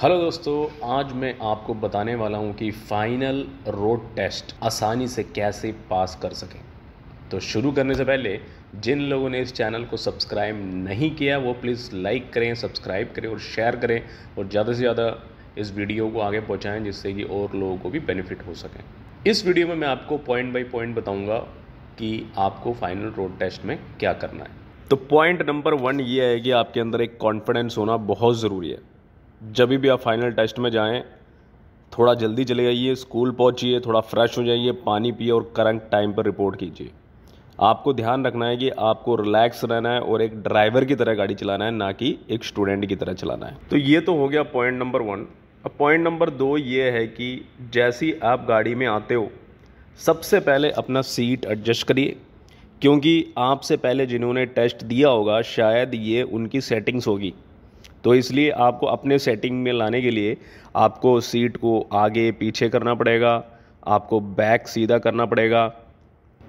hello दोस्तों आज मैं आपको बताने वाला हूं कि फाइनल रोड टेस्ट आसानी से कैसे पास कर सकें तो शुरू करने से पहले जिन लोगों ने इस चैनल को सब्सक्राइब नहीं किया वो प्लीज़ लाइक करें सब्सक्राइब करें और शेयर करें और ज़्यादा से ज़्यादा इस वीडियो को आगे पहुँचाएँ जिससे कि और लोगों को भी बेनिफिट हो सकें इस वीडियो में मैं आपको पॉइंट बाई पॉइंट बताऊँगा कि आपको फाइनल रोड टेस्ट में क्या करना है तो पॉइंट नंबर वन ये है कि आपके अंदर एक कॉन्फिडेंस होना बहुत ज़रूरी है जब भी आप फाइनल टेस्ट में जाएं थोड़ा जल्दी चले जाइए स्कूल पहुंचिए थोड़ा फ्रेश हो जाइए पानी पिए और करंट टाइम पर रिपोर्ट कीजिए आपको ध्यान रखना है कि आपको रिलैक्स रहना है और एक ड्राइवर की तरह गाड़ी चलाना है ना कि एक स्टूडेंट की तरह चलाना है तो ये तो हो गया पॉइंट नंबर वन अब पॉइंट नंबर दो ये है कि जैसी आप गाड़ी में आते हो सबसे पहले अपना सीट एडजस्ट करिए क्योंकि आपसे पहले जिन्होंने टेस्ट दिया होगा शायद ये उनकी सेटिंग्स होगी तो इसलिए आपको अपने सेटिंग में लाने के लिए आपको सीट को आगे पीछे करना पड़ेगा आपको बैक सीधा करना पड़ेगा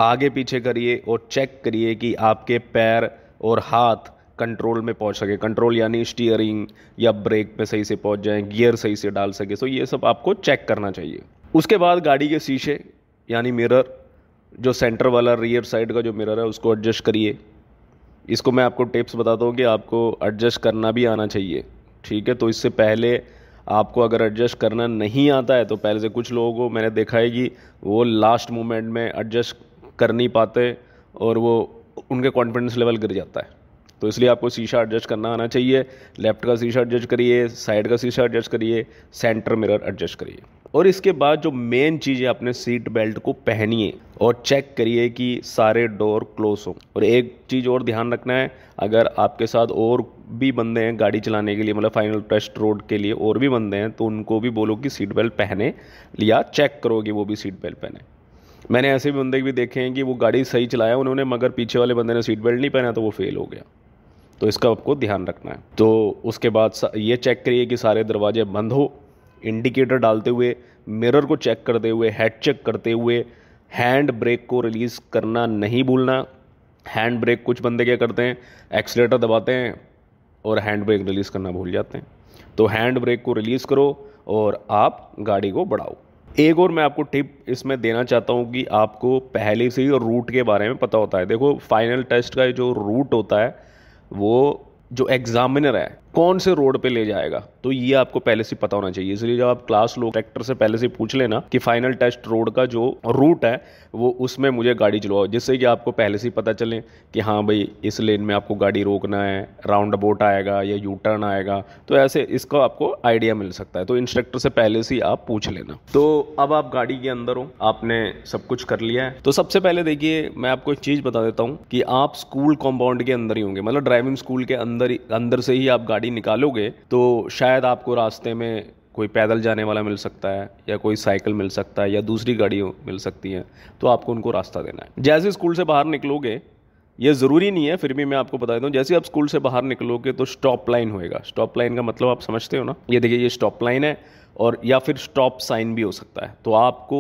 आगे पीछे करिए और चेक करिए कि आपके पैर और हाथ कंट्रोल में पहुंच सके कंट्रोल यानी स्टीयरिंग या ब्रेक पे सही से पहुंच जाए गियर सही से डाल सके सो ये सब आपको चेक करना चाहिए उसके बाद गाड़ी के शीशे यानी मिरर जो सेंटर वाला रियर साइड का जो मिरर है उसको एडजस्ट करिए इसको मैं आपको टिप्स बताता हूँ कि आपको एडजस्ट करना भी आना चाहिए ठीक है तो इससे पहले आपको अगर एडजस्ट करना नहीं आता है तो पहले से कुछ लोगों को मैंने देखा है कि वो लास्ट मोमेंट में एडजस्ट कर नहीं पाते और वो उनके कॉन्फिडेंस लेवल गिर जाता है तो इसलिए आपको शीशा एडजस्ट करना आना चाहिए लेफ्ट का शीशा एडजस्ट करिए साइड का शीशा एडजस्ट करिए सेंटर मिरर एडजस्ट करिए और इसके बाद जो मेन चीज़ है अपने सीट बेल्ट को पहनिए और चेक करिए कि सारे डोर क्लोज हो और एक चीज़ और ध्यान रखना है अगर आपके साथ और भी बंदे हैं गाड़ी चलाने के लिए मतलब फाइनल टेस्ट रोड के लिए और भी बंदे हैं तो उनको भी बोलो कि सीट बेल्ट पहने या चेक करो कि वो भी सीट बेल्ट पहने मैंने ऐसे भी बंदे भी देखे हैं कि वो गाड़ी सही चलाया उन्होंने मगर पीछे वाले बंदे ने सीट बेल्ट नहीं पहना तो वो फेल हो गया तो इसका आपको ध्यान रखना है तो उसके बाद ये चेक करिए कि सारे दरवाजे बंद हो इंडिकेटर डालते हुए मिरर को चेक करते हुए हेड चेक करते हुए हैंड ब्रेक को रिलीज़ करना नहीं भूलना हैंड ब्रेक कुछ बंदे क्या करते हैं एक्सलेटर दबाते हैं और हैंड ब्रेक रिलीज़ करना भूल जाते हैं तो हैंड ब्रेक को रिलीज़ करो और आप गाड़ी को बढ़ाओ एक और मैं आपको टिप इसमें देना चाहता हूँ कि आपको पहले से ही रूट के बारे में पता होता है देखो फाइनल टेस्ट का जो रूट होता है वो जो एग्ज़ामिनर है कौन से रोड पे ले जाएगा तो ये आपको पहले से पता होना चाहिए इसलिए जब आप क्लास लो ट्रैक्टर से पहले से पूछ लेना कि फाइनल टेस्ट रोड का जो रूट है वो उसमें मुझे गाड़ी चलवाओ जिससे कि आपको पहले से पता चले कि हाँ भाई इस लेन में आपको गाड़ी रोकना है राउंड अबाउट आएगा या यू टर्न आएगा तो ऐसे इसका आपको आइडिया मिल सकता है तो इंस्ट्रक्टर से पहले से आप पूछ लेना तो अब आप गाड़ी के अंदर हो आपने सब कुछ कर लिया है तो सबसे पहले देखिए मैं आपको एक चीज़ बता देता हूँ कि आप स्कूल कॉम्पाउंड के अंदर ही होंगे मतलब ड्राइविंग स्कूल के अंदर अंदर से ही आप गाड़ी गाड़ी निकालोगे तो शायद आपको रास्ते में कोई पैदल जाने वाला मिल सकता है या कोई साइकिल मिल सकता है या दूसरी गाड़ी मिल सकती है तो आपको उनको रास्ता देना है जैसे स्कूल से बाहर निकलोगे ये ज़रूरी नहीं है फिर भी मैं आपको बता देता हूँ जैसे आप स्कूल से बाहर निकलोगे तो स्टॉप लाइन होएगा स्टॉप लाइन का मतलब आप समझते हो ना ये देखिए ये स्टॉप लाइन है और या फिर स्टॉप साइन भी हो सकता है तो आपको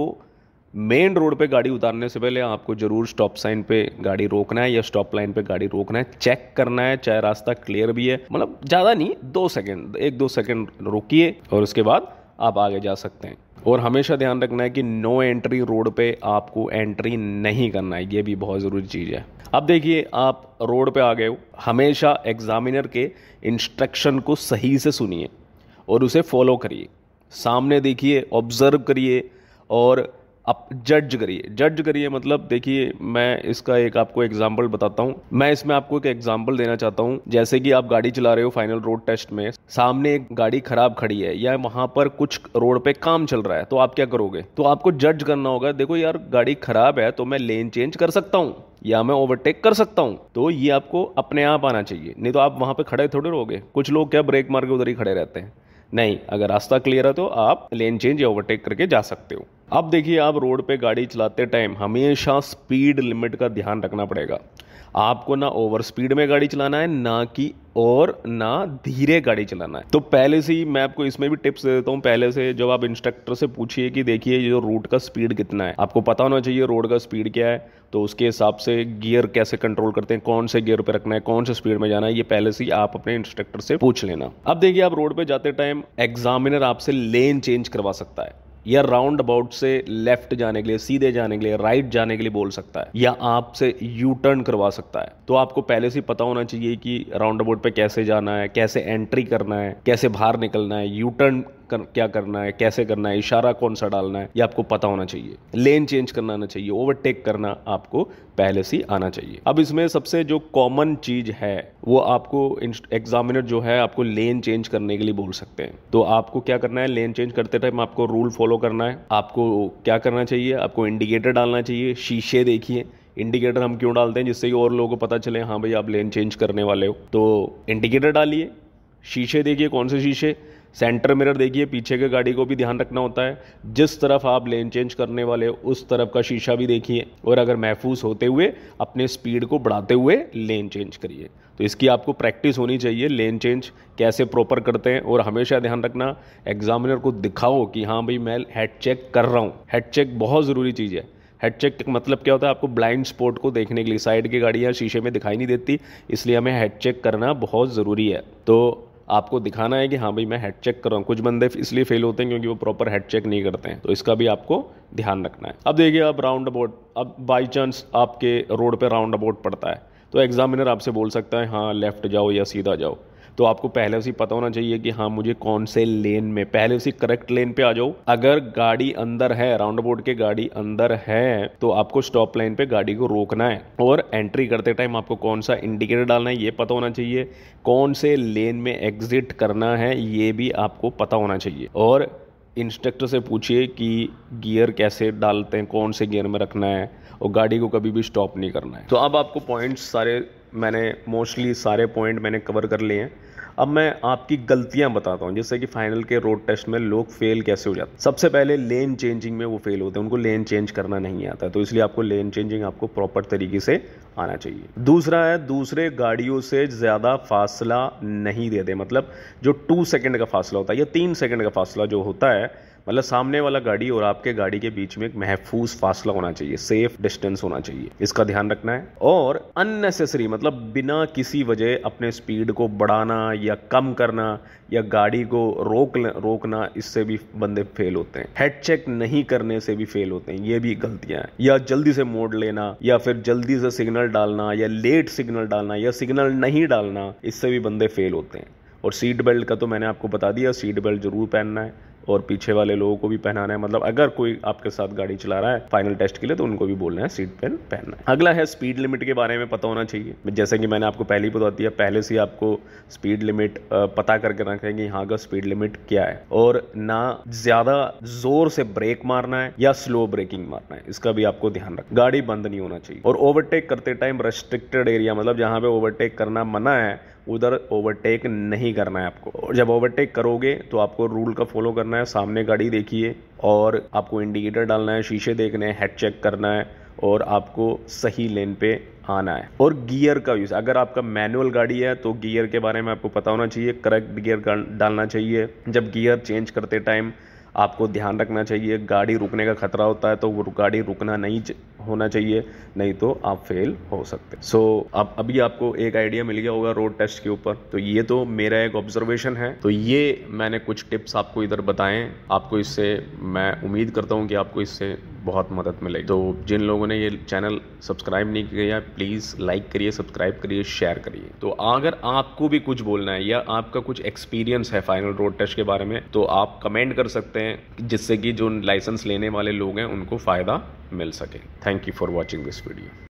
मेन रोड पे गाड़ी उतारने से पहले आपको ज़रूर स्टॉप साइन पे गाड़ी रोकना है या स्टॉप लाइन पे गाड़ी रोकना है चेक करना है चाहे रास्ता क्लियर भी है मतलब ज़्यादा नहीं दो सेकंड एक दो सेकंड रोकिए और उसके बाद आप आगे जा सकते हैं और हमेशा ध्यान रखना है कि नो एंट्री रोड पे आपको एंट्री नहीं करना है ये भी बहुत ज़रूरी चीज़ है अब देखिए आप रोड पे आ गए हो हमेशा एग्जामिनर के इंस्ट्रक्शन को सही से सुनिए और उसे फॉलो करिए सामने देखिए ऑब्ज़र्व करिए और आप जज करिए जज करिए मतलब देखिए मैं इसका एक आपको एग्जाम्पल बताता हूँ मैं इसमें आपको एक एग्जाम्पल देना चाहता हूँ जैसे कि आप गाड़ी चला रहे हो फाइनल रोड टेस्ट में सामने एक गाड़ी खराब खड़ी है या वहां पर कुछ रोड पे काम चल रहा है तो आप क्या करोगे तो आपको जज करना होगा देखो यार गाड़ी खराब है तो मैं लेन चेंज कर सकता हूँ या मैं ओवरटेक कर सकता हूँ तो ये आपको अपने आप आना चाहिए नहीं तो आप वहां पे खड़े थोड़े रहोगे कुछ लोग क्या ब्रेक मार के उधर ही खड़े रहते हैं नहीं अगर रास्ता क्लियर है तो आप लेन चेंज या ओवरटेक करके जा सकते हो अब देखिए आप रोड पे गाड़ी चलाते टाइम हमेशा स्पीड लिमिट का ध्यान रखना पड़ेगा आपको ना ओवर स्पीड में गाड़ी चलाना है ना कि और ना धीरे गाड़ी चलाना है तो पहले से ही मैं आपको इसमें भी टिप्स दे देता हूँ पहले से जब आप इंस्ट्रक्टर से पूछिए कि देखिए ये जो रोड का स्पीड कितना है आपको पता होना चाहिए रोड का स्पीड क्या है तो उसके हिसाब से गियर कैसे कंट्रोल करते हैं कौन से गियर पे रखना है कौन से स्पीड में जाना है ये पहले से ही आप अपने इंस्ट्रक्टर से पूछ लेना अब देखिए आप रोड पे जाते टाइम एग्जामिनर आपसे लेन चेंज करवा सकता है या राउंड अबाउट से लेफ्ट जाने के लिए सीधे जाने के लिए राइट जाने के लिए बोल सकता है या आपसे यू टर्न करवा सकता है तो आपको पहले से पता होना चाहिए कि राउंड अबाउट पे कैसे जाना है कैसे एंट्री करना है कैसे बाहर निकलना है यू टर्न कर, क्या करना है कैसे करना है इशारा कौन सा डालना है ये आपको पता होना चाहिए लेन चेंज करना आना चाहिए ओवरटेक करना आपको पहले से आना चाहिए अब इसमें सबसे जो कॉमन चीज है वो आपको एग्जामिनर जो है आपको लेन चेंज करने के लिए बोल सकते हैं तो आपको क्या करना है लेन चेंज करते टाइम आपको रूल फॉलो करना है आपको क्या करना चाहिए आपको इंडिकेटर डालना चाहिए शीशे देखिए इंडिकेटर हम क्यों डालते हैं जिससे कि और लोगों को पता चले हाँ भाई आप लेन चेंज करने वाले हो तो इंडिकेटर डालिए शीशे देखिए कौन से शीशे सेंटर मिरर देखिए पीछे के गाड़ी को भी ध्यान रखना होता है जिस तरफ आप लेन चेंज करने वाले उस तरफ का शीशा भी देखिए और अगर महफूज होते हुए अपने स्पीड को बढ़ाते हुए लेन चेंज करिए तो इसकी आपको प्रैक्टिस होनी चाहिए लेन चेंज कैसे प्रॉपर करते हैं और हमेशा ध्यान रखना एग्जामिनर को दिखाओ कि हाँ भाई मैं हेड चेक कर रहा हूँ हेड चेक बहुत ज़रूरी चीज़ है हेड चेक मतलब क्या होता है आपको ब्लाइंड स्पॉट को देखने के लिए साइड की गाड़ियाँ शीशे में दिखाई नहीं देती इसलिए हमें हेड चेक करना बहुत ज़रूरी है तो आपको दिखाना है कि हाँ भाई मैं हेड चेक कर रहा हूँ कुछ बंदे इसलिए फेल होते हैं क्योंकि वो प्रॉपर हेड चेक नहीं करते हैं तो इसका भी आपको ध्यान रखना है अब देखिए अब राउंड अबाउट अब बाई चांस आपके रोड पर राउंड अबाउट पड़ता है तो एग्जामिनर आपसे बोल सकता है हाँ लेफ्ट जाओ या सीधा जाओ तो आपको पहले उसी पता होना चाहिए कि हाँ मुझे कौन से लेन में पहले उसी करेक्ट लेन पे आ जाओ अगर गाड़ी अंदर है राउंड बोर्ड के गाड़ी अंदर है तो आपको स्टॉप लाइन पे गाड़ी को रोकना है और एंट्री करते टाइम आपको कौन सा इंडिकेटर डालना है ये पता होना चाहिए कौन से लेन में एग्जिट करना है ये भी आपको पता होना चाहिए और इंस्ट्रक्टर से पूछिए कि गियर कैसे डालते हैं कौन से गियर में रखना है और गाड़ी को कभी भी स्टॉप नहीं करना है तो अब आपको पॉइंट्स सारे मैंने मोस्टली सारे पॉइंट मैंने कवर कर लिए हैं अब मैं आपकी गलतियां बताता हूं जैसे कि फाइनल के रोड टेस्ट में लोग फेल कैसे हो जाते हैं सबसे पहले लेन चेंजिंग में वो फेल होते हैं उनको लेन चेंज करना नहीं आता तो इसलिए आपको लेन चेंजिंग आपको प्रॉपर तरीके से आना चाहिए दूसरा है दूसरे गाड़ियों से ज़्यादा फासला नहीं देते मतलब जो टू सेकेंड का फासला होता है या तीन सेकेंड का फासला जो होता है मतलब सामने वाला गाड़ी और आपके गाड़ी के बीच में एक महफूज फासला होना चाहिए सेफ डिस्टेंस होना चाहिए इसका ध्यान रखना है और अननेसेसरी मतलब बिना किसी वजह अपने स्पीड को बढ़ाना या कम करना या गाड़ी को रोक रोकना इससे भी बंदे फेल होते हैं हेड चेक नहीं करने से भी फेल होते हैं ये भी गलतियां हैं या जल्दी से मोड़ लेना या फिर जल्दी से सिग्नल डालना या लेट सिग्नल डालना या सिग्नल नहीं डालना इससे भी बंदे फेल होते हैं और सीट बेल्ट का तो मैंने आपको बता दिया सीट बेल्ट जरूर पहनना है और पीछे वाले लोगों को भी पहनाना है मतलब अगर कोई आपके साथ गाड़ी चला रहा है फाइनल टेस्ट के लिए तो उनको भी बोलना है सीट बेल्ट पहनना है अगला है स्पीड लिमिट के बारे में पता होना चाहिए जैसे कि मैंने आपको पहले ही बता दिया पहले से आपको स्पीड लिमिट पता करके रखें कि यहाँ का स्पीड लिमिट क्या है और ना ज़्यादा ज़ोर से ब्रेक मारना है या स्लो ब्रेकिंग मारना है इसका भी आपको ध्यान रखना गाड़ी बंद नहीं होना चाहिए और ओवरटेक करते टाइम रेस्ट्रिक्टेड एरिया मतलब जहाँ पे ओवरटेक करना मना है उधर ओवरटेक नहीं करना है आपको और जब ओवरटेक करोगे तो आपको रूल का फॉलो करना है सामने गाड़ी देखिए और आपको इंडिकेटर डालना है शीशे देखने हैं हेड चेक करना है और आपको सही लेन पे आना है और गियर का यूज़ अगर आपका मैनुअल गाड़ी है तो गियर के बारे में आपको पता होना चाहिए करेक्ट गियर डालना चाहिए जब गियर चेंज करते टाइम आपको ध्यान रखना चाहिए गाड़ी रुकने का खतरा होता है तो वो गाड़ी रुकना नहीं होना चाहिए नहीं तो आप फेल हो सकते सो so, अब अभी आपको एक आइडिया मिल गया होगा रोड टेस्ट के ऊपर तो ये तो मेरा एक ऑब्जर्वेशन है तो ये मैंने कुछ टिप्स आपको इधर बताएं आपको इससे मैं उम्मीद करता हूँ कि आपको इससे बहुत मदद मिले तो जिन लोगों ने ये चैनल सब्सक्राइब नहीं किया प्लीज़ लाइक करिए सब्सक्राइब करिए शेयर करिए तो अगर आपको भी कुछ बोलना है या आपका कुछ एक्सपीरियंस है फाइनल रोड टेस्ट के बारे में तो आप कमेंट कर सकते हैं हैं जिससे कि जो लाइसेंस लेने वाले लोग हैं उनको फ़ायदा मिल सके thank you for watching this video